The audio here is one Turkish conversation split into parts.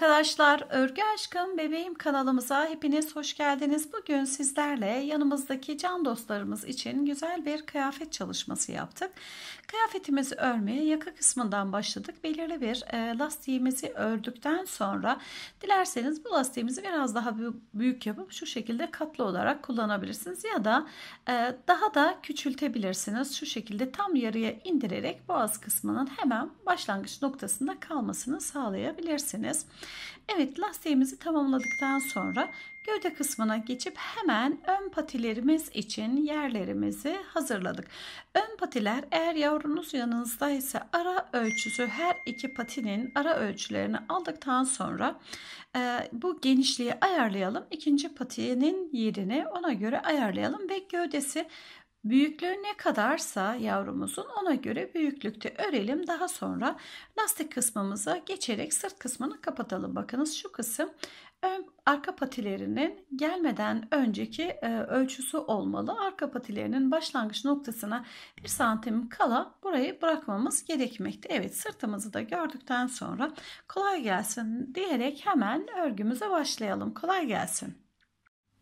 arkadaşlar, Örgü Aşkım Bebeğim kanalımıza hepiniz hoş geldiniz. Bugün sizlerle yanımızdaki can dostlarımız için güzel bir kıyafet çalışması yaptık. Kıyafetimizi örmeye yaka kısmından başladık. Belirli bir e, lastiğimizi ördükten sonra dilerseniz bu lastiğimizi biraz daha büyük yapıp şu şekilde katlı olarak kullanabilirsiniz. Ya da e, daha da küçültebilirsiniz. Şu şekilde tam yarıya indirerek boğaz kısmının hemen başlangıç noktasında kalmasını sağlayabilirsiniz yapabilirsiniz. Evet lastiğimizi tamamladıktan sonra gövde kısmına geçip hemen ön patilerimiz için yerlerimizi hazırladık. Ön patiler eğer yavrunuz yanınızda ise ara ölçüsü her iki patinin ara ölçülerini aldıktan sonra e, bu genişliği ayarlayalım. İkinci patinin yerini ona göre ayarlayalım ve gövdesi Büyüklüğü ne kadarsa yavrumuzun ona göre büyüklükte örelim. Daha sonra lastik kısmımıza geçerek sırt kısmını kapatalım. Bakınız şu kısım ön, arka patilerinin gelmeden önceki e, ölçüsü olmalı. Arka patilerinin başlangıç noktasına 1 santim kala burayı bırakmamız gerekmekte. Evet sırtımızı da gördükten sonra kolay gelsin diyerek hemen örgümüze başlayalım. Kolay gelsin.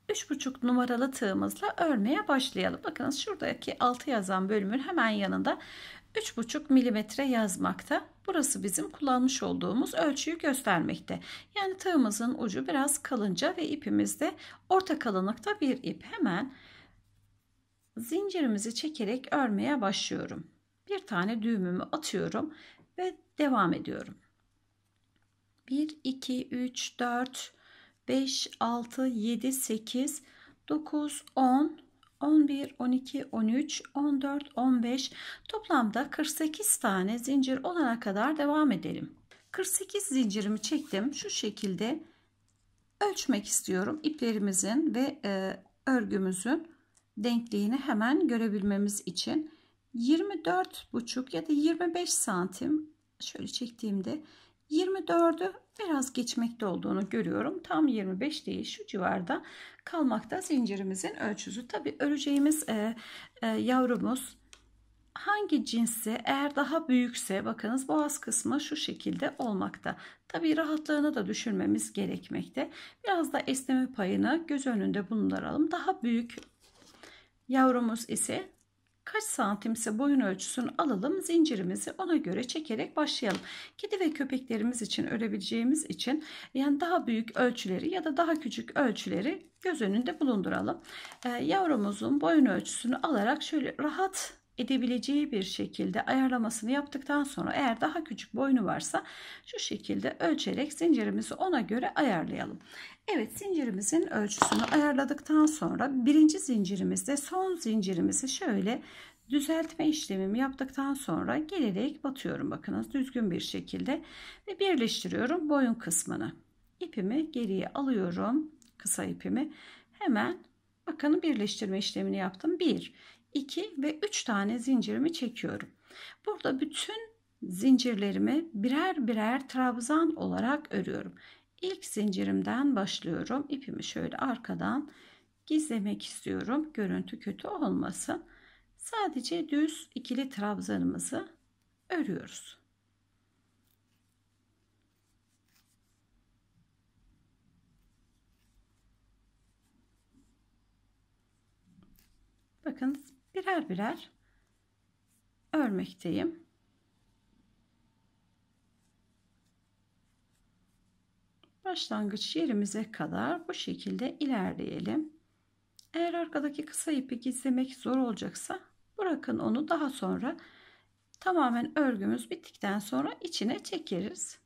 3,5 numaralı tığımızla örmeye başlayalım. Bakınız şuradaki 6 yazan bölümün hemen yanında 3,5 milimetre yazmakta. Burası bizim kullanmış olduğumuz ölçüyü göstermekte. Yani tığımızın ucu biraz kalınca ve ipimiz de orta kalınlıkta bir ip. Hemen zincirimizi çekerek örmeye başlıyorum. Bir tane düğümümü atıyorum ve devam ediyorum. 1, 2, 3, 4, 5, 6, 7, 8, 9, 10, 11, 12, 13, 14, 15 toplamda 48 tane zincir olana kadar devam edelim. 48 zincirimi çektim. Şu şekilde ölçmek istiyorum. iplerimizin ve e, örgümüzün denkliğini hemen görebilmemiz için 24 buçuk ya da 25 santim şöyle çektiğimde 24'ü biraz geçmekte olduğunu görüyorum. Tam 25 değil şu civarda kalmakta zincirimizin ölçüsü. Tabi öreceğimiz e, e, yavrumuz hangi cinsi eğer daha büyükse bakınız boğaz kısmı şu şekilde olmakta. tabi rahatlığını da düşürmemiz gerekmekte. Biraz da esneme payını göz önünde bulunduralım. Daha büyük yavrumuz ise kaç santimse boyun ölçüsünü alalım. Zincirimizi ona göre çekerek başlayalım. Kedi ve köpeklerimiz için örebileceğimiz için yani daha büyük ölçüleri ya da daha küçük ölçüleri göz önünde bulunduralım. Ee, yavrumuzun boyun ölçüsünü alarak şöyle rahat edebileceği bir şekilde ayarlamasını yaptıktan sonra eğer daha küçük boynu varsa şu şekilde ölçerek zincirimizi ona göre ayarlayalım. Evet zincirimizin ölçüsünü ayarladıktan sonra birinci zincirimizde son zincirimizi şöyle düzeltme işlemimi yaptıktan sonra gelerek batıyorum bakınız düzgün bir şekilde ve birleştiriyorum boyun kısmını. İpimi geriye alıyorum kısa ipimi hemen bakın birleştirme işlemini yaptım 1 2 ve 3 tane zincirimi çekiyorum. Burada bütün zincirlerimi birer birer trabzan olarak örüyorum. İlk zincirimden başlıyorum. İpimi şöyle arkadan gizlemek istiyorum. Görüntü kötü olmasın. Sadece düz ikili trabzanımızı örüyoruz. Bakın birer birer örmekteyim. başlangıç yerimize kadar bu şekilde ilerleyelim. Eğer arkadaki kısa ipi gizlemek zor olacaksa bırakın onu daha sonra tamamen örgümüz bittikten sonra içine çekeriz.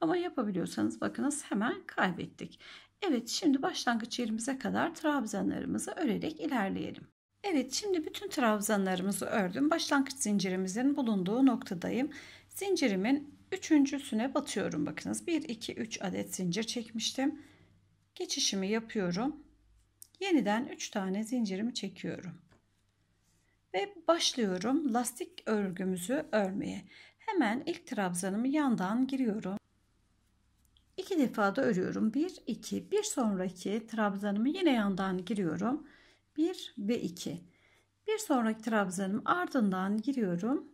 Ama yapabiliyorsanız bakınız hemen kaybettik. Evet şimdi başlangıç yerimize kadar trabzanlarımızı örerek ilerleyelim. Evet şimdi bütün trabzanlarımızı ördüm. Başlangıç zincirimizin bulunduğu noktadayım. Zincirimin Üçüncüsüne batıyorum bakınız. 1, 2, 3 adet zincir çekmiştim. Geçişimi yapıyorum. Yeniden 3 tane zincirimi çekiyorum. Ve başlıyorum lastik örgümüzü örmeye. Hemen ilk trabzanımı yandan giriyorum. 2 defa da örüyorum. 1, 2, bir sonraki trabzanımı yine yandan giriyorum. 1 ve 2. Bir sonraki trabzanımı ardından giriyorum.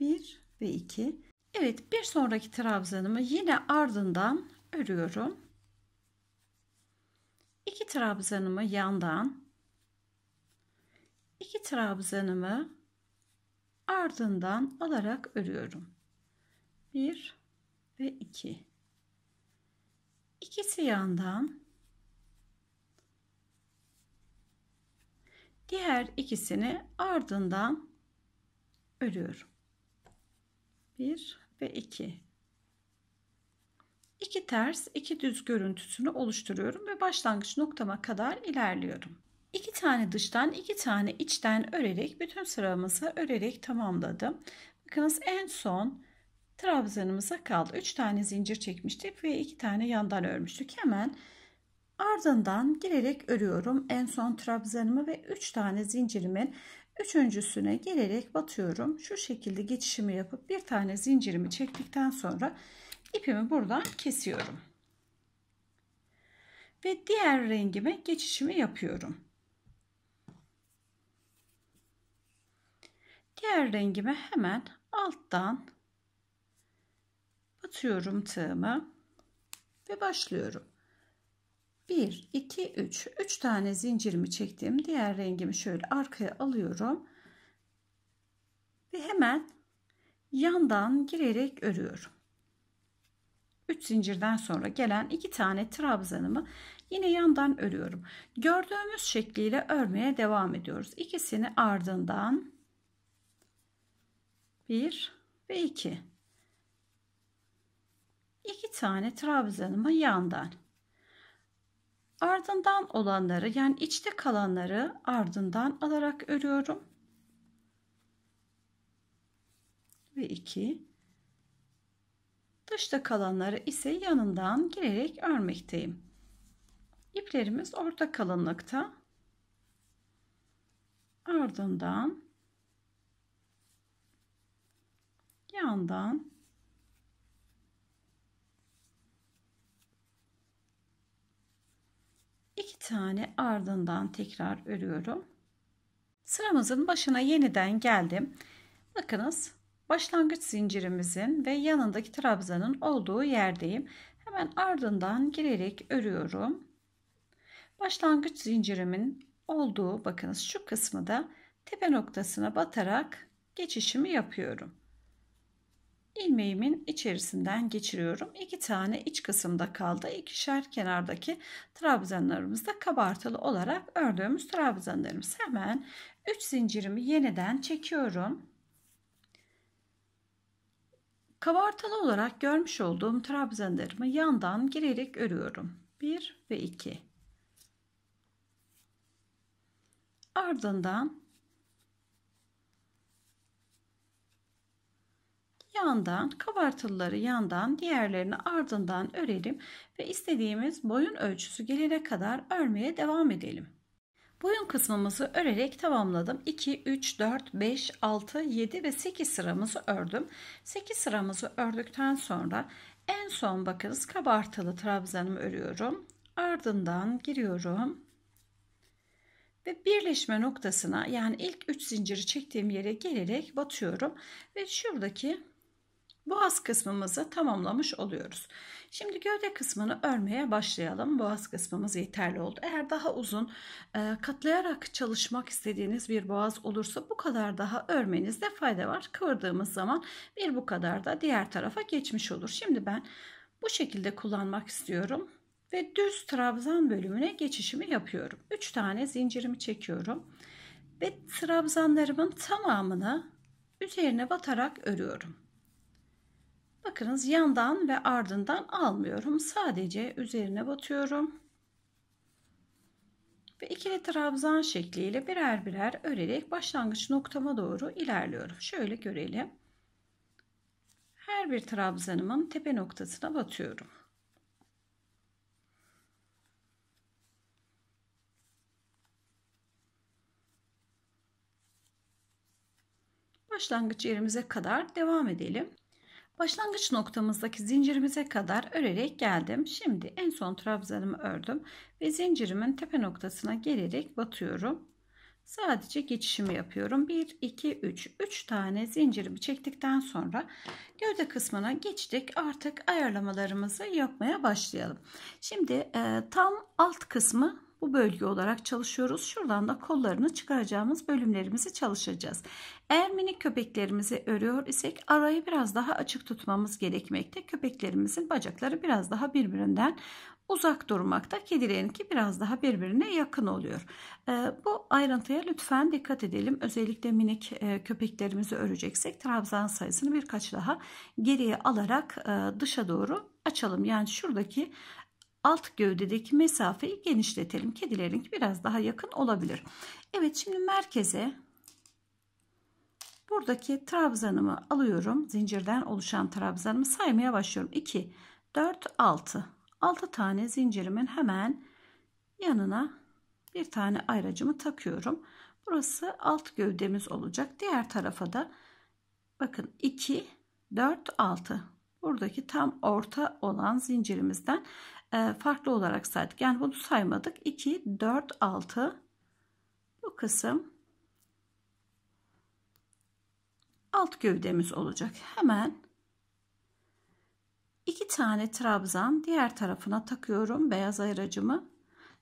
1 ve 2. Evet bir sonraki trabzanımı yine ardından örüyorum. İki trabzanımı yandan iki trabzanımı ardından alarak örüyorum. 1 ve 2. İki. İkisi yandan diğer ikisini ardından örüyorum. 1 ve 2. İki ters, iki düz görüntüsünü oluşturuyorum ve başlangıç noktama kadar ilerliyorum. İki tane dıştan, iki tane içten örerek bütün sıramızı örerek tamamladım. Bakınız en son trabzanımıza kaldı. 3 tane zincir çekmiştik ve 2 tane yandan örmüştük. Hemen ardından girerek örüyorum. En son trabzanımı ve 3 tane zincirimin Üçüncüsüne gelerek batıyorum. Şu şekilde geçişimi yapıp bir tane zincirimi çektikten sonra ipimi buradan kesiyorum. Ve diğer rengime geçişimi yapıyorum. Diğer rengime hemen alttan batıyorum tığımı ve başlıyorum. 1, 2, 3. 3 tane zincirimi çektim. Diğer rengimi şöyle arkaya alıyorum. Ve hemen yandan girerek örüyorum. 3 zincirden sonra gelen 2 tane trabzanımı yine yandan örüyorum. Gördüğümüz şekliyle örmeye devam ediyoruz. İkisini ardından 1 ve 2. 2 tane trabzanımı yandan ardından olanları yani içte kalanları ardından alarak örüyorum. Ve 2 dışta kalanları ise yanından girerek örmekteyim. İplerimiz orta kalınlıkta. Ardından yandan tane ardından tekrar örüyorum. Sıramızın başına yeniden geldim. Bakınız başlangıç zincirimizin ve yanındaki trabzanın olduğu yerdeyim. Hemen ardından girerek örüyorum. Başlangıç zincirimin olduğu bakınız şu kısmı da tepe noktasına batarak geçişimi yapıyorum ilmeğimin içerisinden geçiriyorum. İki tane iç kısımda kaldı. İkişer kenardaki trabzanlarımız da kabartılı olarak ördüğümüz trabzanlarımız. Hemen 3 zincirimi yeniden çekiyorum. Kabartılı olarak görmüş olduğum trabzanlarımı yandan girerek örüyorum. 1 ve 2. Ardından yandan kabartıları yandan diğerlerini ardından örelim ve istediğimiz boyun ölçüsü gelene kadar örmeye devam edelim. Boyun kısmımızı örerek tamamladım. 2, 3, 4, 5, 6, 7 ve 8 sıramızı ördüm. 8 sıramızı ördükten sonra en son bakınız kabartılı trabzanımı örüyorum. Ardından giriyorum. Ve birleşme noktasına yani ilk 3 zinciri çektiğim yere gelerek batıyorum. Ve şuradaki boğaz kısmımızı tamamlamış oluyoruz. Şimdi gövde kısmını örmeye başlayalım. Boğaz kısmımız yeterli oldu. Eğer daha uzun e, katlayarak çalışmak istediğiniz bir boğaz olursa bu kadar daha örmenizde fayda var. Kıvırdığımız zaman bir bu kadar da diğer tarafa geçmiş olur. Şimdi ben bu şekilde kullanmak istiyorum ve düz trabzan bölümüne geçişimi yapıyorum. 3 tane zincirimi çekiyorum ve trabzanlarımın tamamını üzerine batarak örüyorum. Bakınız yandan ve ardından almıyorum. Sadece üzerine batıyorum. Ve ikili trabzan şekliyle birer birer örerek başlangıç noktama doğru ilerliyorum. Şöyle görelim. Her bir trabzanımın tepe noktasına batıyorum. Başlangıç yerimize kadar devam edelim. Başlangıç noktamızdaki zincirimize kadar örerek geldim. Şimdi en son trabzanımı ördüm ve zincirimin tepe noktasına gelerek batıyorum. Sadece geçişimi yapıyorum. 1, 2, 3. 3 tane zincirimi çektikten sonra gövde kısmına geçtik. Artık ayarlamalarımızı yapmaya başlayalım. Şimdi e, tam alt kısmı bu bölge olarak çalışıyoruz. Şuradan da kollarını çıkaracağımız bölümlerimizi çalışacağız. Eğer minik köpeklerimizi örüyor isek arayı biraz daha açık tutmamız gerekmekte. Köpeklerimizin bacakları biraz daha birbirinden uzak durmakta. Kedilerinki biraz daha birbirine yakın oluyor. Ee, bu ayrıntıya lütfen dikkat edelim. Özellikle minik e, köpeklerimizi öreceksek trabzan sayısını birkaç daha geriye alarak e, dışa doğru açalım. Yani şuradaki alt gövdedeki mesafeyi genişletelim. Kedilerinki biraz daha yakın olabilir. Evet şimdi merkeze buradaki trabzanımı alıyorum. Zincirden oluşan trabzanımı saymaya başlıyorum. 2, 4, 6. 6 tane zincirimin hemen yanına bir tane ayracımı takıyorum. Burası alt gövdemiz olacak. Diğer tarafa da bakın 2, 4, 6. Buradaki tam orta olan zincirimizden ee, farklı olarak saydık. Yani bunu saymadık. 2, 4, 6 bu kısım alt gövdemiz olacak. Hemen iki tane trabzan diğer tarafına takıyorum beyaz ayıracımı.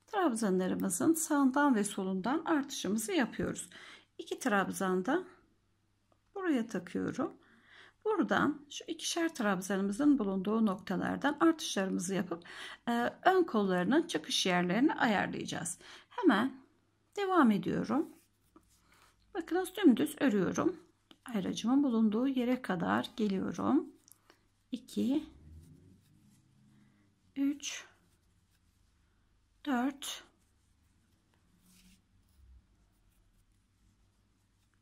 Trabzanlarımızın sağından ve solundan artışımızı yapıyoruz. İki da buraya takıyorum. Buradan şu ikişer trabzanımızın bulunduğu noktalardan artışlarımızı yapıp e, ön kollarının çıkış yerlerini ayarlayacağız. Hemen devam ediyorum. Bakınız dümdüz örüyorum. Ayracımın bulunduğu yere kadar geliyorum. 2 3 4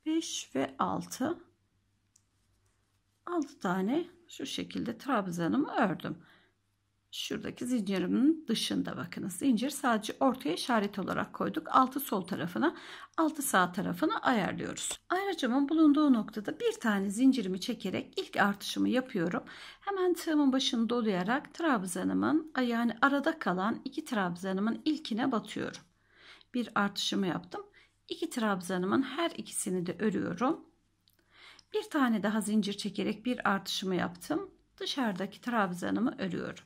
5 ve 6 6 tane şu şekilde trabzanımı ördüm. Şuradaki zincirimin dışında bakınız. Zincir sadece ortaya işaret olarak koyduk. Altı sol tarafına, altı sağ tarafına ayarlıyoruz. Ayracımın bulunduğu noktada bir tane zincirimi çekerek ilk artışımı yapıyorum. Hemen tığımın başını dolayarak trabzanımın yani arada kalan iki trabzanımın ilkine batıyorum. Bir artışımı yaptım. İki trabzanımın her ikisini de örüyorum bir tane daha zincir çekerek bir artışımı yaptım. Dışarıdaki trabzanımı örüyorum.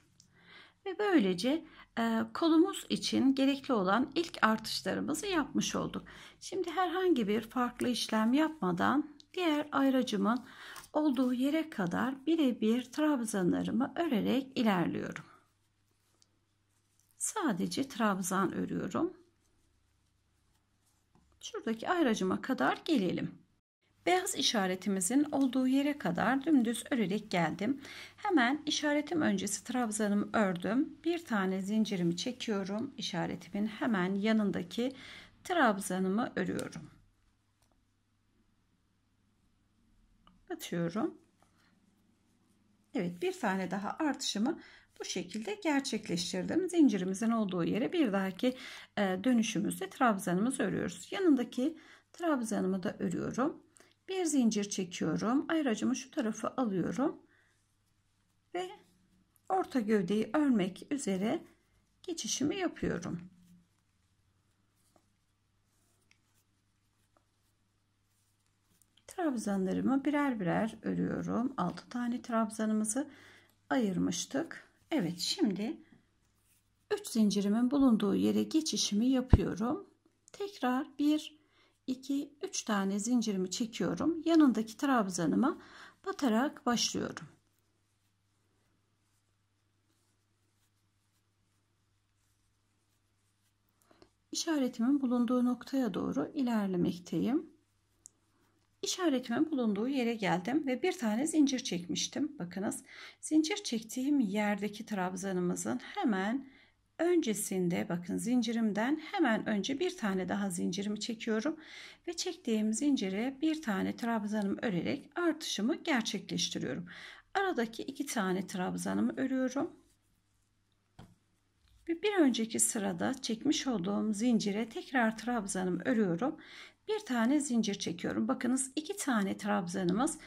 Ve böylece e, kolumuz için gerekli olan ilk artışlarımızı yapmış olduk. Şimdi herhangi bir farklı işlem yapmadan diğer ayracımın olduğu yere kadar birebir trabzanlarımı örerek ilerliyorum. Sadece trabzan örüyorum. Şuradaki ayracıma kadar gelelim. Beyaz işaretimizin olduğu yere kadar dümdüz örerek geldim. Hemen işaretim öncesi trabzanımı ördüm. Bir tane zincirimi çekiyorum. İşaretimin hemen yanındaki trabzanımı örüyorum. Atıyorum. Evet bir tane daha artışımı bu şekilde gerçekleştirdim. Zincirimizin olduğu yere bir dahaki e, dönüşümüzde trabzanımızı örüyoruz. Yanındaki trabzanımı da örüyorum bir zincir çekiyorum ayracımı şu tarafa alıyorum ve orta gövdeyi örmek üzere geçişimi yapıyorum trabzanlarımı birer birer örüyorum 6 tane trabzanımızı ayırmıştık Evet şimdi 3 zincirimin bulunduğu yere geçişimi yapıyorum tekrar bir 2, 3 tane zincirimi çekiyorum. Yanındaki trabzanıma batarak başlıyorum. İşaretimin bulunduğu noktaya doğru ilerlemekteyim. İşaretimin bulunduğu yere geldim ve bir tane zincir çekmiştim. Bakınız zincir çektiğim yerdeki trabzanımızın hemen öncesinde bakın zincirimden hemen önce bir tane daha zincirimi çekiyorum ve çektiğim zincire bir tane trabzanımı örerek artışımı gerçekleştiriyorum. Aradaki iki tane trabzanımı örüyorum. Ve bir önceki sırada çekmiş olduğum zincire tekrar trabzanımı örüyorum. Bir tane zincir çekiyorum. Bakınız iki tane trabzanımız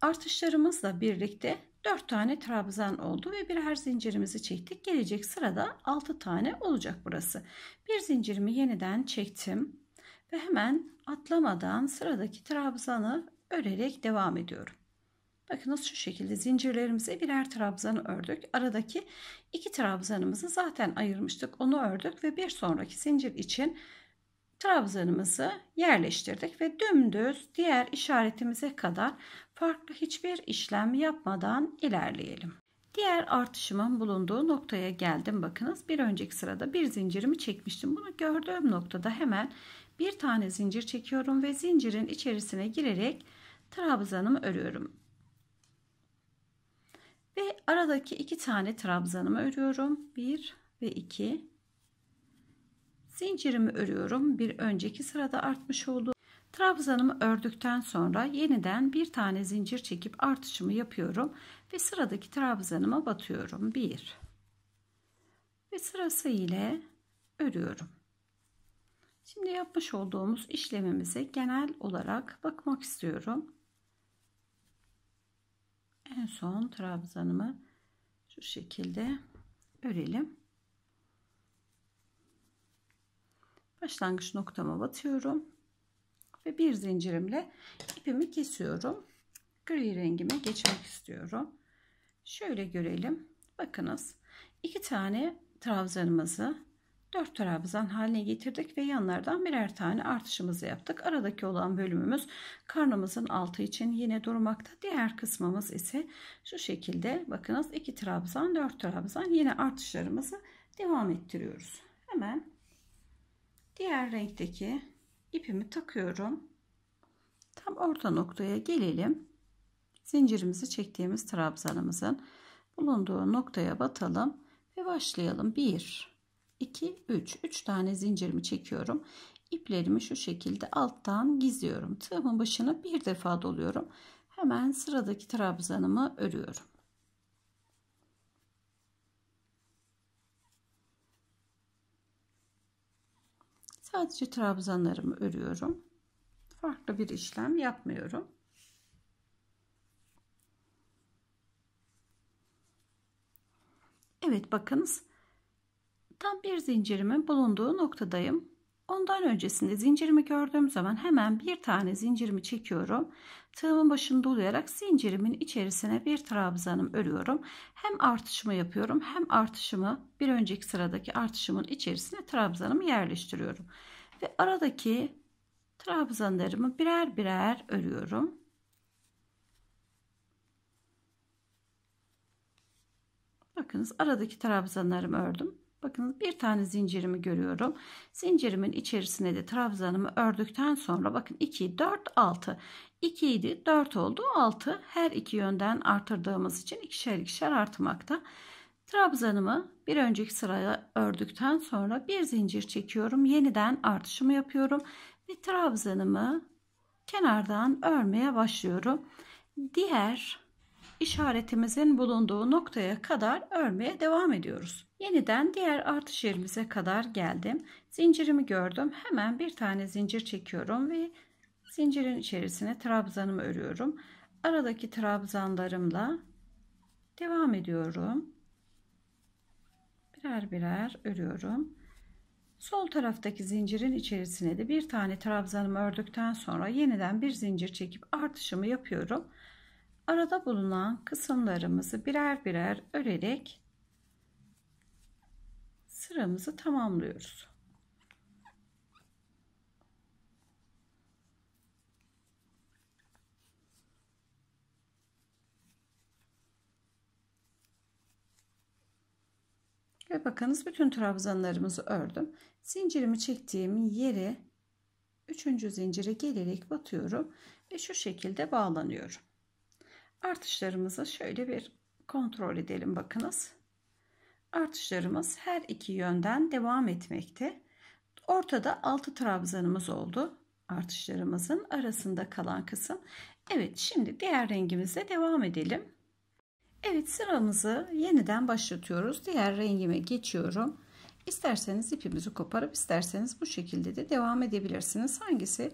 Artışlarımızla birlikte 4 tane trabzan oldu ve birer zincirimizi çektik. Gelecek sırada 6 tane olacak burası. Bir zincirimi yeniden çektim ve hemen atlamadan sıradaki trabzanı örerek devam ediyorum. Bakınız şu şekilde zincirlerimize birer trabzanı ördük. Aradaki iki trabzanımızı zaten ayırmıştık. Onu ördük ve bir sonraki zincir için trabzanımızı yerleştirdik ve dümdüz diğer işaretimize kadar farklı hiçbir işlem yapmadan ilerleyelim. Diğer artışımın bulunduğu noktaya geldim. Bakınız bir önceki sırada bir zincirimi çekmiştim. Bunu gördüğüm noktada hemen bir tane zincir çekiyorum ve zincirin içerisine girerek trabzanımı örüyorum. Ve aradaki iki tane trabzanımı örüyorum. Bir ve iki. Zincirimi örüyorum. Bir önceki sırada artmış olduğu Trabzanımı ördükten sonra yeniden bir tane zincir çekip artışımı yapıyorum ve sıradaki trabzanıma batıyorum. 1 ve sırası ile örüyorum. Şimdi yapmış olduğumuz işlemimize genel olarak bakmak istiyorum. En son trabzanımı şu şekilde örelim. Başlangıç noktama batıyorum ve bir zincirimle ipimi kesiyorum. Gri rengime geçmek istiyorum. Şöyle görelim. Bakınız iki tane trabzanımızı dört trabzan haline getirdik ve yanlardan birer tane artışımızı yaptık. Aradaki olan bölümümüz karnımızın altı için yine durmakta. Diğer kısmımız ise şu şekilde bakınız iki trabzan dört trabzan yine artışlarımızı devam ettiriyoruz. Hemen diğer renkteki ipimi takıyorum. Tam orta noktaya gelelim. Zincirimizi çektiğimiz trabzanımızın bulunduğu noktaya batalım ve başlayalım. 1 2 3 3 tane zincirimi çekiyorum. İplerimi şu şekilde alttan gizliyorum. Tığımın başına bir defa doluyorum. Hemen sıradaki trabzanımı örüyorum. Sadece trabzanlarımı örüyorum. Farklı bir işlem yapmıyorum. Evet bakınız tam bir zincirimin bulunduğu noktadayım. Ondan öncesinde zincirimi gördüğüm zaman hemen bir tane zincirimi çekiyorum. Tığımın başını dolayarak zincirimin içerisine bir trabzanım örüyorum. Hem artışımı yapıyorum hem artışımı bir önceki sıradaki artışımın içerisine trabzanımı yerleştiriyorum. Ve aradaki trabzanlarımı birer birer örüyorum. Bakınız aradaki trabzanlarımı ördüm. Bakınız bir tane zincirimi görüyorum. Zincirimin içerisine de trabzanımı ördükten sonra bakın 2, 4, 6. 2 idi 4 oldu 6. Her iki yönden artırdığımız için ikişer ikişer artmakta. Trabzanımı bir önceki sıraya ördükten sonra bir zincir çekiyorum. Yeniden artışımı yapıyorum. Ve trabzanımı kenardan örmeye başlıyorum. Diğer işaretimizin bulunduğu noktaya kadar örmeye devam ediyoruz. Yeniden diğer artış yerimize kadar geldim. Zincirimi gördüm. Hemen bir tane zincir çekiyorum ve zincirin içerisine trabzanımı örüyorum. Aradaki trabzanlarımla devam ediyorum. Birer birer örüyorum. Sol taraftaki zincirin içerisine de bir tane trabzanımı ördükten sonra yeniden bir zincir çekip artışımı yapıyorum. Arada bulunan kısımlarımızı birer birer örerek sıramızı tamamlıyoruz. Ve bakınız bütün trabzanlarımızı ördüm. Zincirimi çektiğim yere 3. zincire gelerek batıyorum ve şu şekilde bağlanıyorum. Artışlarımızı şöyle bir kontrol edelim bakınız. Artışlarımız her iki yönden devam etmekte. Ortada 6 trabzanımız oldu. Artışlarımızın arasında kalan kısım. Evet şimdi diğer rengimize devam edelim. Evet sıramızı yeniden başlatıyoruz. Diğer rengime geçiyorum. İsterseniz ipimizi koparıp isterseniz bu şekilde de devam edebilirsiniz. Hangisi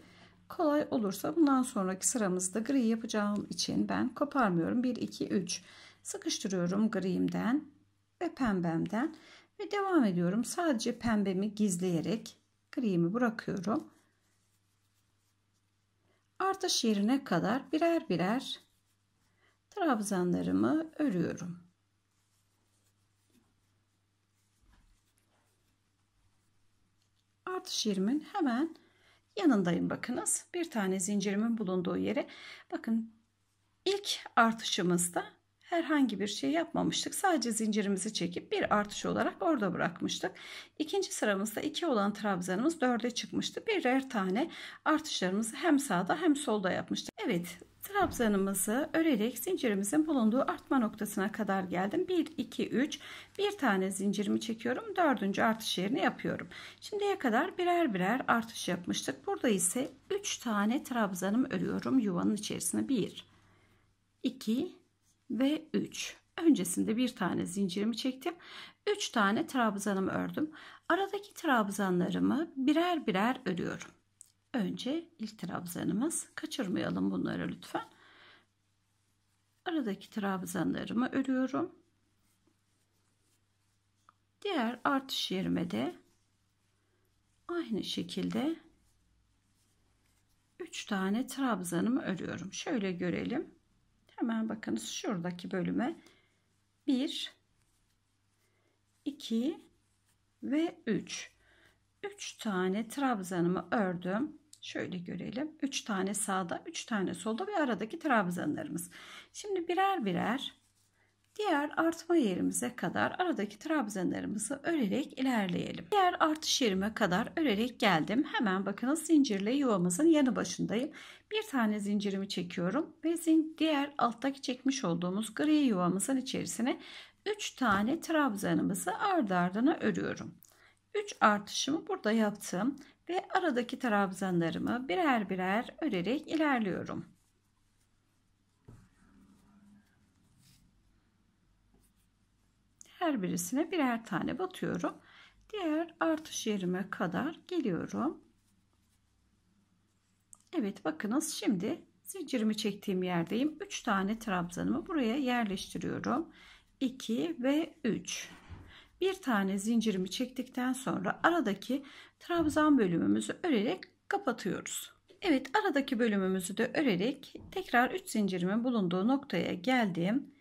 kolay olursa bundan sonraki sıramızda gri yapacağım için ben koparmıyorum. 1, 2, 3 sıkıştırıyorum griyimden ve pembemden ve devam ediyorum. Sadece pembemi gizleyerek grimi bırakıyorum. Artış yerine kadar birer birer trabzanlarımı örüyorum. Artış yerimin hemen yanındayım bakınız. Bir tane zincirimin bulunduğu yere bakın ilk artışımızda herhangi bir şey yapmamıştık. Sadece zincirimizi çekip bir artış olarak orada bırakmıştık. İkinci sıramızda 2 olan trabzanımız 4'e çıkmıştı. Birer tane artışlarımızı hem sağda hem solda yapmıştık. Evet trabzanımızı örerek zincirimizin bulunduğu artma noktasına kadar geldim. 1, 2, 3 bir tane zincirimi çekiyorum. Dördüncü artış yerini yapıyorum. Şimdiye kadar birer birer artış yapmıştık. Burada ise 3 tane trabzanım örüyorum yuvanın içerisine. 1, 2, ve 3. Öncesinde bir tane zincirimi çektim. 3 tane trabzanımı ördüm. Aradaki trabzanlarımı birer birer örüyorum. Önce ilk trabzanımız. Kaçırmayalım bunları lütfen. Aradaki trabzanlarımı örüyorum. Diğer artış yerime de aynı şekilde 3 tane trabzanımı örüyorum. Şöyle görelim hemen bakınız şuradaki bölüme 1 2 ve 3 3 tane trabzanımı ördüm şöyle görelim 3 tane sağda 3 tane solda ve aradaki trabzanlarımız şimdi birer birer Diğer artma yerimize kadar aradaki trabzanlarımızı örerek ilerleyelim. Diğer artış yerime kadar örerek geldim. Hemen bakınız zincirle yuvamızın yanı başındayım. Bir tane zincirimi çekiyorum ve diğer alttaki çekmiş olduğumuz gri yuvamızın içerisine 3 tane trabzanımızı ardı ardına örüyorum. 3 artışımı burada yaptım ve aradaki trabzanlarımı birer birer örerek ilerliyorum. her birisine birer tane batıyorum. Diğer artış yerime kadar geliyorum. Evet bakınız şimdi zincirimi çektiğim yerdeyim. 3 tane trabzanımı buraya yerleştiriyorum. 2 ve 3. Bir tane zincirimi çektikten sonra aradaki trabzan bölümümüzü örerek kapatıyoruz. Evet aradaki bölümümüzü de örerek tekrar 3 zincirimin bulunduğu noktaya geldim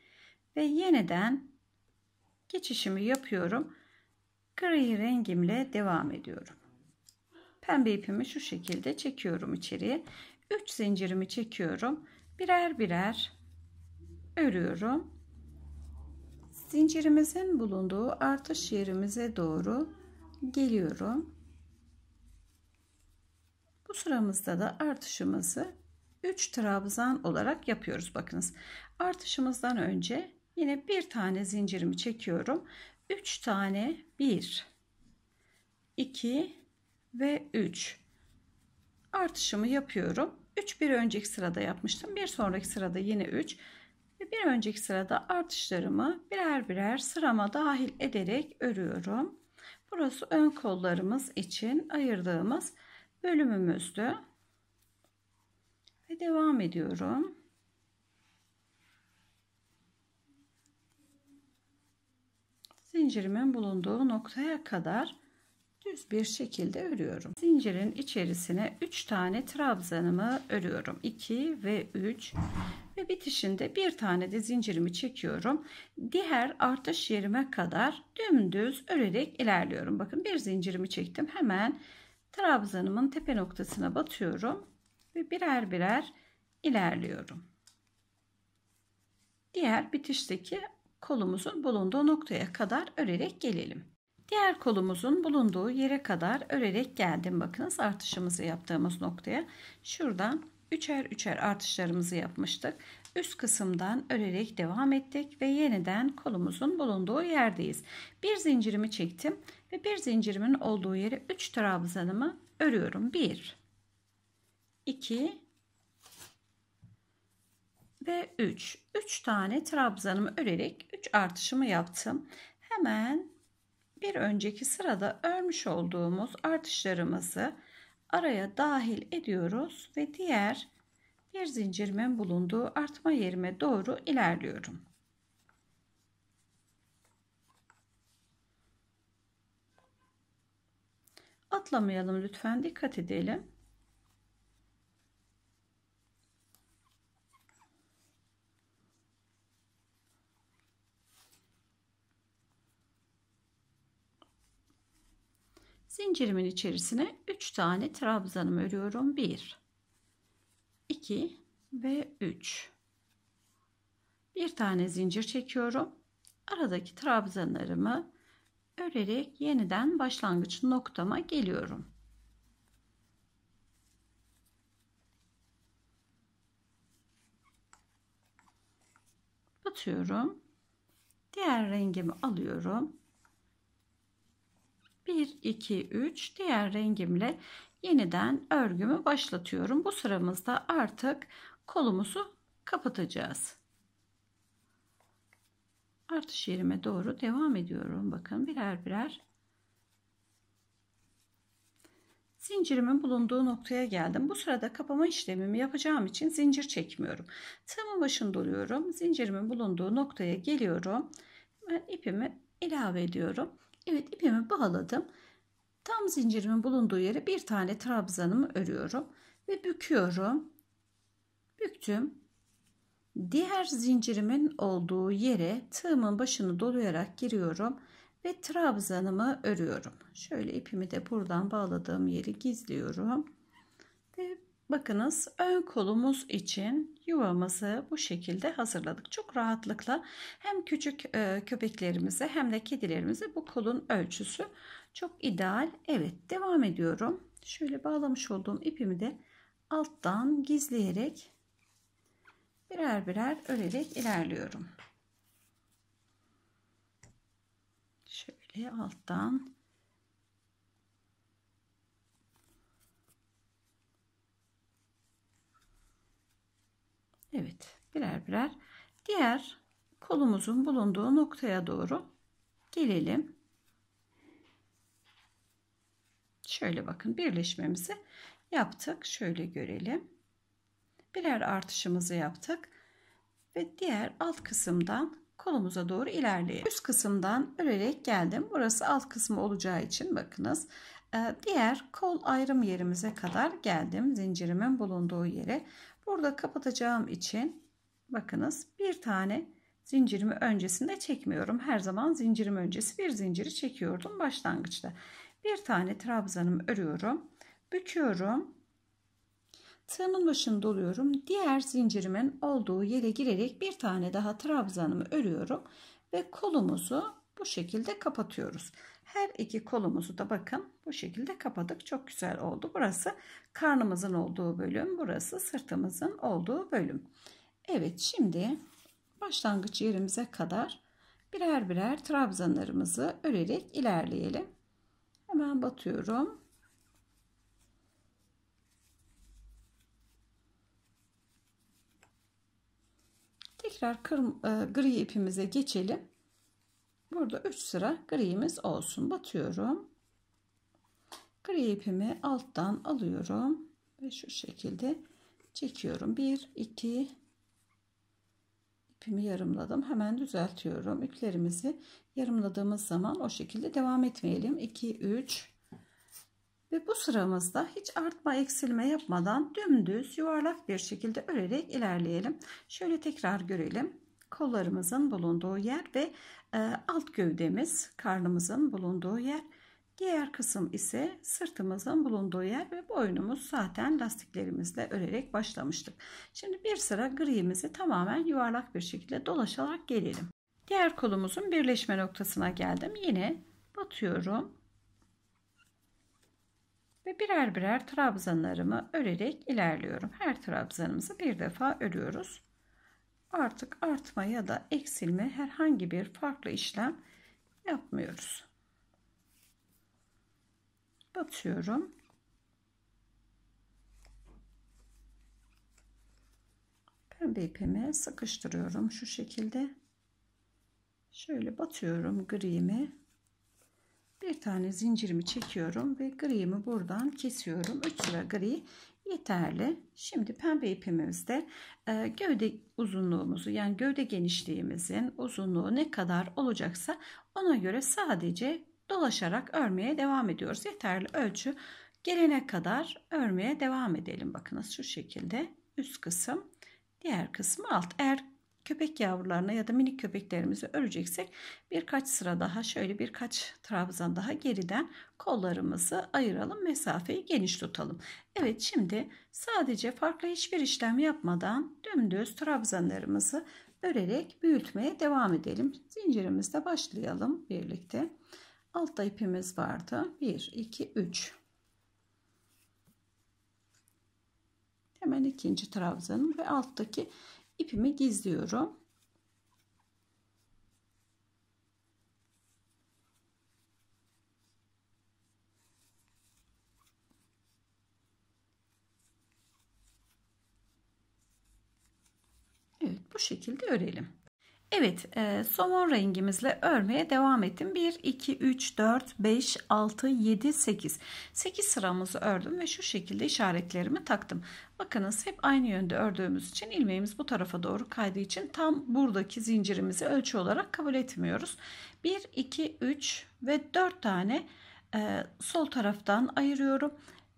ve yeniden geçişimi yapıyorum. Gri rengimle devam ediyorum. Pembe ipimi şu şekilde çekiyorum içeriye. 3 zincirimi çekiyorum. Birer birer örüyorum. Zincirimizin bulunduğu artış yerimize doğru geliyorum. Bu sıramızda da artışımızı 3 trabzan olarak yapıyoruz. Bakınız artışımızdan önce Yine bir tane zincirimi çekiyorum. 3 tane 1 2 ve 3 artışımı yapıyorum. 3 bir önceki sırada yapmıştım. Bir sonraki sırada yine 3 bir önceki sırada artışlarımı birer birer sırama dahil ederek örüyorum. Burası ön kollarımız için ayırdığımız bölümümüzdü. Ve devam ediyorum. zincirimin bulunduğu noktaya kadar düz bir şekilde örüyorum. Zincirin içerisine 3 tane trabzanımı örüyorum. 2 ve 3 ve bitişinde bir tane de zincirimi çekiyorum. Diğer artış yerime kadar dümdüz örerek ilerliyorum. Bakın bir zincirimi çektim. Hemen trabzanımın tepe noktasına batıyorum ve birer birer ilerliyorum. Diğer bitişteki kolumuzun bulunduğu noktaya kadar örerek gelelim. Diğer kolumuzun bulunduğu yere kadar örerek geldim. Bakınız artışımızı yaptığımız noktaya. Şuradan üçer üçer artışlarımızı yapmıştık. Üst kısımdan örerek devam ettik ve yeniden kolumuzun bulunduğu yerdeyiz. Bir zincirimi çektim ve bir zincirimin olduğu yere 3 trabzanımı örüyorum. 1 2 ve 3. 3 tane trabzanımı örerek 3 artışımı yaptım. Hemen bir önceki sırada örmüş olduğumuz artışlarımızı araya dahil ediyoruz ve diğer bir zincirimin bulunduğu artma yerime doğru ilerliyorum. Atlamayalım lütfen dikkat edelim. zincirimin içerisine 3 tane trabzanımı örüyorum. 1 2 ve 3 bir tane zincir çekiyorum. Aradaki trabzanlarımı örerek yeniden başlangıç noktama geliyorum. Batıyorum. Diğer rengimi alıyorum. 1 2 3 diğer rengimle yeniden örgümü başlatıyorum. Bu sıramızda artık kolumuzu kapatacağız. Artış yerime doğru devam ediyorum. Bakın birer birer zincirimin bulunduğu noktaya geldim. Bu sırada kapama işlemimi yapacağım için zincir çekmiyorum. Tığımın başını doluyorum. Zincirimin bulunduğu noktaya geliyorum. Ben ipimi ilave ediyorum. Evet ipimi bağladım. Tam zincirimin bulunduğu yere bir tane trabzanımı örüyorum ve büküyorum. Büktüm. Diğer zincirimin olduğu yere tığımın başını dolayarak giriyorum ve trabzanımı örüyorum. Şöyle ipimi de buradan bağladığım yeri gizliyorum ve Bakınız ön kolumuz için yuvamızı bu şekilde hazırladık. Çok rahatlıkla hem küçük e, köpeklerimize hem de kedilerimize bu kolun ölçüsü çok ideal. Evet devam ediyorum. Şöyle bağlamış olduğum ipimi de alttan gizleyerek birer birer örerek ilerliyorum. Şöyle alttan Evet birer birer diğer kolumuzun bulunduğu noktaya doğru gelelim. Şöyle bakın birleşmemizi yaptık. Şöyle görelim. Birer artışımızı yaptık. Ve diğer alt kısımdan kolumuza doğru ilerleyelim. Üst kısımdan örerek geldim. Burası alt kısmı olacağı için bakınız. E, diğer kol ayrım yerimize kadar geldim. Zincirimin bulunduğu yere. Burada kapatacağım için bakınız bir tane zincirimi öncesinde çekmiyorum. Her zaman zincirim öncesi bir zinciri çekiyordum başlangıçta. Bir tane trabzanım örüyorum. Büküyorum. Tığımın başını doluyorum. Diğer zincirimin olduğu yere girerek bir tane daha trabzanımı örüyorum ve kolumuzu bu şekilde kapatıyoruz. Her iki kolumuzu da bakın bu şekilde kapadık. Çok güzel oldu. Burası karnımızın olduğu bölüm. Burası sırtımızın olduğu bölüm. Evet şimdi başlangıç yerimize kadar birer birer trabzanlarımızı örerek ilerleyelim. Hemen batıyorum. Tekrar kır, e, gri ipimize geçelim. Burada 3 sıra grimiz olsun. Batıyorum. Gri ipimi alttan alıyorum. Ve şu şekilde çekiyorum. 1, 2, ipimi yarımladım. Hemen düzeltiyorum. İplerimizi yarımladığımız zaman o şekilde devam etmeyelim. 2, 3 ve bu sıramızda hiç artma eksilme yapmadan dümdüz yuvarlak bir şekilde örerek ilerleyelim. Şöyle tekrar görelim kollarımızın bulunduğu yer ve e, alt gövdemiz karnımızın bulunduğu yer. Diğer kısım ise sırtımızın bulunduğu yer ve boynumuz zaten lastiklerimizle örerek başlamıştık. Şimdi bir sıra griyimizi tamamen yuvarlak bir şekilde dolaşarak gelelim. Diğer kolumuzun birleşme noktasına geldim. Yine batıyorum. Ve birer birer trabzanlarımı örerek ilerliyorum. Her trabzanımızı bir defa örüyoruz artık artma ya da eksilme herhangi bir farklı işlem yapmıyoruz. Batıyorum. Pembe ipimi sıkıştırıyorum şu şekilde. Şöyle batıyorum griğimi. Bir tane zincirimi çekiyorum ve griğimi buradan kesiyorum. 3 sıra gri yeterli. Şimdi pembe ipimizde e, gövde uzunluğumuzu yani gövde genişliğimizin uzunluğu ne kadar olacaksa ona göre sadece dolaşarak örmeye devam ediyoruz. Yeterli ölçü gelene kadar örmeye devam edelim. Bakınız şu şekilde üst kısım diğer kısmı alt. Eğer köpek yavrularına ya da minik köpeklerimizi öreceksek birkaç sıra daha şöyle birkaç trabzan daha geriden kollarımızı ayıralım mesafeyi geniş tutalım. Evet şimdi sadece farklı hiçbir işlem yapmadan dümdüz trabzanlarımızı örerek büyütmeye devam edelim. Zincirimizde başlayalım birlikte. Altta ipimiz vardı. 1, 2, 3. Hemen ikinci trabzanım ve alttaki ipimi gizliyorum. Evet bu şekilde örelim. Evet e, somon rengimizle örmeye devam ettim. 1, 2, 3, 4, 5, 6, 7, 8. 8 sıramızı ördüm ve şu şekilde işaretlerimi taktım. Bakınız hep aynı yönde ördüğümüz için ilmeğimiz bu tarafa doğru kaydığı için tam buradaki zincirimizi ölçü olarak kabul etmiyoruz. 1, 2, 3 ve 4 tane e, sol taraftan ayırıyorum.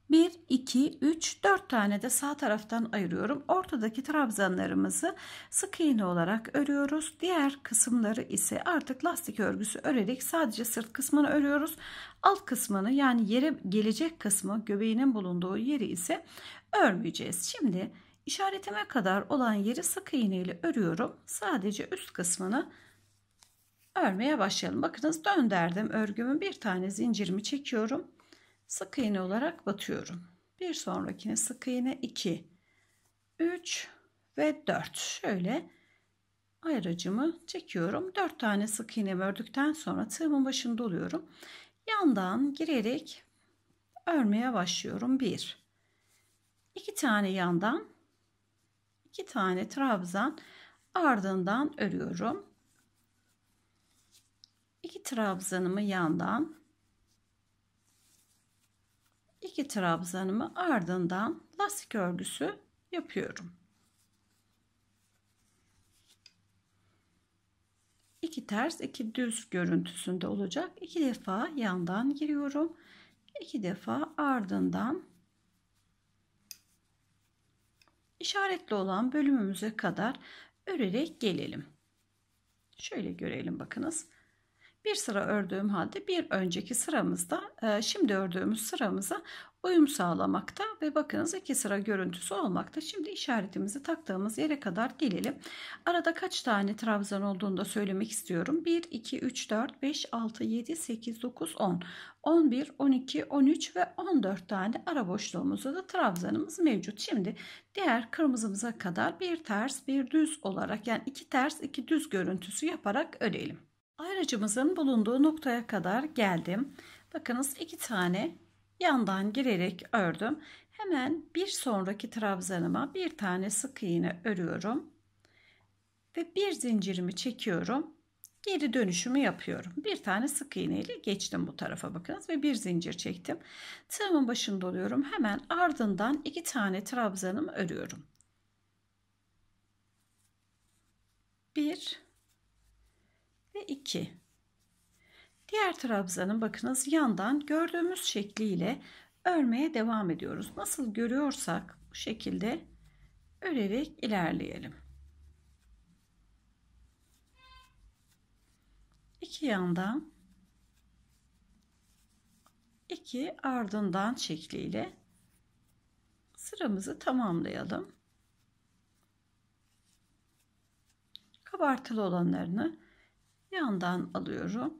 1, 2, 3, 4 tane de sağ taraftan ayırıyorum. Ortadaki trabzanlarımızı sık iğne olarak örüyoruz. Diğer kısımları ise artık lastik örgüsü örerek sadece sırt kısmını örüyoruz. Alt kısmını yani yere gelecek kısmı göbeğinin bulunduğu yeri ise örmeyeceğiz. Şimdi işaretime kadar olan yeri sık iğne ile örüyorum. Sadece üst kısmını örmeye başlayalım. Bakınız dönderdim örgümün bir tane zincirimi çekiyorum sık iğne olarak batıyorum. Bir sonrakine sık iğne 2, 3 ve 4. Şöyle ayracımı çekiyorum. 4 tane sık iğne ördükten sonra tığımın başında oluyorum. Yandan girerek örmeye başlıyorum. 1 2 tane yandan 2 tane trabzan ardından örüyorum. 2 trabzanımı yandan iki trabzanımı ardından lastik örgüsü yapıyorum. iki ters iki düz görüntüsünde olacak. iki defa yandan giriyorum. iki defa ardından işaretli olan bölümümüze kadar örerek gelelim. Şöyle görelim bakınız bir sıra ördüğüm halde bir önceki sıramızda e, şimdi ördüğümüz sıramıza uyum sağlamakta ve bakınız iki sıra görüntüsü olmakta. Şimdi işaretimizi taktığımız yere kadar gelelim. Arada kaç tane trabzan olduğunu da söylemek istiyorum. 1, 2, 3, 4, 5, 6, 7, 8, 9, 10, 11, 12, 13 ve 14 tane ara boşluğumuzda da trabzanımız mevcut. Şimdi diğer kırmızımıza kadar bir ters bir düz olarak yani iki ters iki düz görüntüsü yaparak örelim ayracımızın bulunduğu noktaya kadar geldim. Bakınız iki tane yandan girerek ördüm. Hemen bir sonraki trabzanıma bir tane sık iğne örüyorum. Ve bir zincirimi çekiyorum. Geri dönüşümü yapıyorum. Bir tane sık iğne ile geçtim bu tarafa bakınız ve bir zincir çektim. Tığımın başında oluyorum. Hemen ardından iki tane trabzanımı örüyorum. 1 ve 2. Diğer trabzanın bakınız yandan gördüğümüz şekliyle örmeye devam ediyoruz. Nasıl görüyorsak bu şekilde örerek ilerleyelim. İki yandan iki ardından şekliyle sıramızı tamamlayalım. Kabartılı olanlarını yandan alıyorum.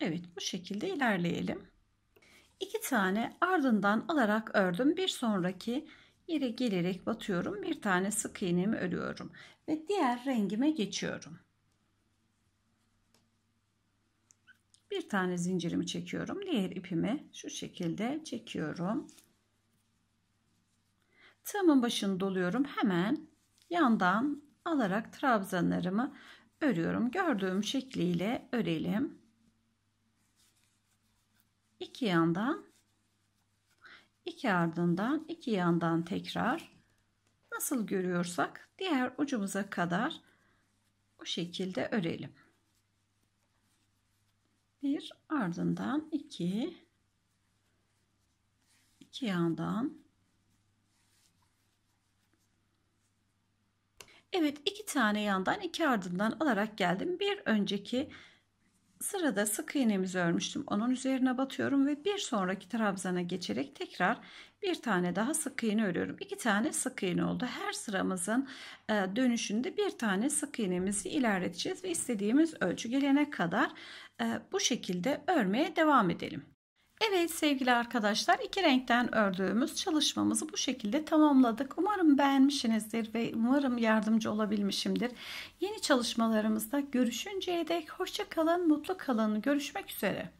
Evet bu şekilde ilerleyelim. İki tane ardından alarak ördüm. Bir sonraki yere gelerek batıyorum. Bir tane sık iğnemi örüyorum ve diğer rengime geçiyorum. Bir tane zincirimi çekiyorum. Diğer ipimi şu şekilde çekiyorum. Tığımın başını doluyorum. Hemen yandan alarak trabzanlarımı örüyorum. Gördüğüm şekliyle örelim. İki yandan iki ardından iki yandan tekrar nasıl görüyorsak diğer ucumuza kadar bu şekilde örelim. Bir ardından iki iki yandan Evet iki tane yandan iki ardından alarak geldim. Bir önceki sırada sık iğnemizi örmüştüm. Onun üzerine batıyorum ve bir sonraki trabzana geçerek tekrar bir tane daha sık iğne örüyorum. İki tane sık iğne oldu. Her sıramızın e, dönüşünde bir tane sık iğnemizi ilerleteceğiz ve istediğimiz ölçü gelene kadar e, bu şekilde örmeye devam edelim. Evet sevgili arkadaşlar iki renkten ördüğümüz çalışmamızı bu şekilde tamamladık. Umarım beğenmişsinizdir ve umarım yardımcı olabilmişimdir. Yeni çalışmalarımızda görüşünceye dek hoşça kalın, mutlu kalın. Görüşmek üzere.